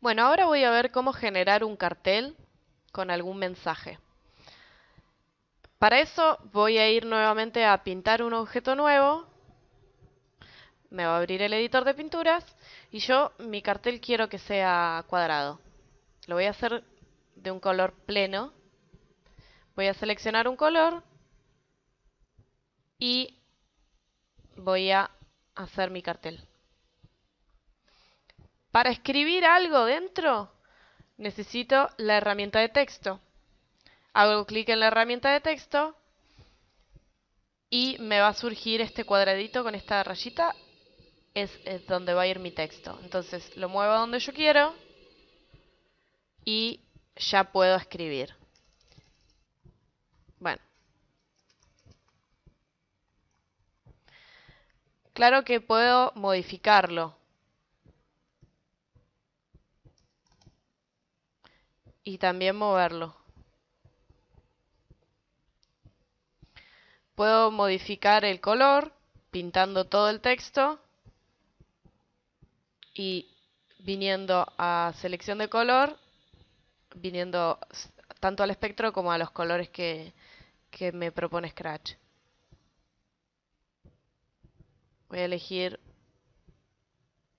Bueno, ahora voy a ver cómo generar un cartel con algún mensaje. Para eso voy a ir nuevamente a pintar un objeto nuevo. Me va a abrir el editor de pinturas y yo mi cartel quiero que sea cuadrado. Lo voy a hacer de un color pleno. Voy a seleccionar un color y voy a hacer mi cartel. Para escribir algo dentro, necesito la herramienta de texto. Hago clic en la herramienta de texto y me va a surgir este cuadradito con esta rayita. Es, donde va a ir mi texto. Entonces lo muevo a donde yo quiero y ya puedo escribir. Bueno. Claro que puedo modificarlo. y también moverlo. Puedo modificar el color pintando todo el texto y viniendo a selección de color, viniendo tanto al espectro como a los colores que, que me propone Scratch. Voy a elegir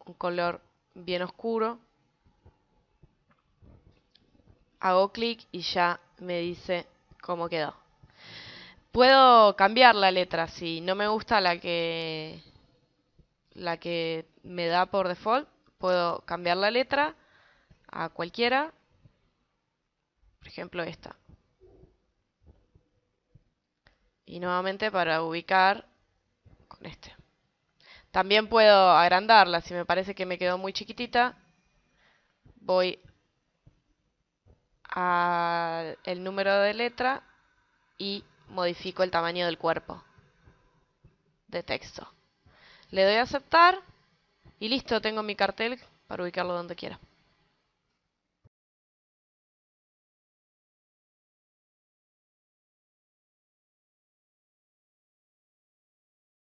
un color bien oscuro hago clic y ya me dice cómo quedó. Puedo cambiar la letra si no me gusta la que la que me da por default, puedo cambiar la letra a cualquiera, por ejemplo esta. Y nuevamente para ubicar con este. También puedo agrandarla, si me parece que me quedó muy chiquitita, voy el número de letra y modifico el tamaño del cuerpo de texto. Le doy a aceptar y listo, tengo mi cartel para ubicarlo donde quiera.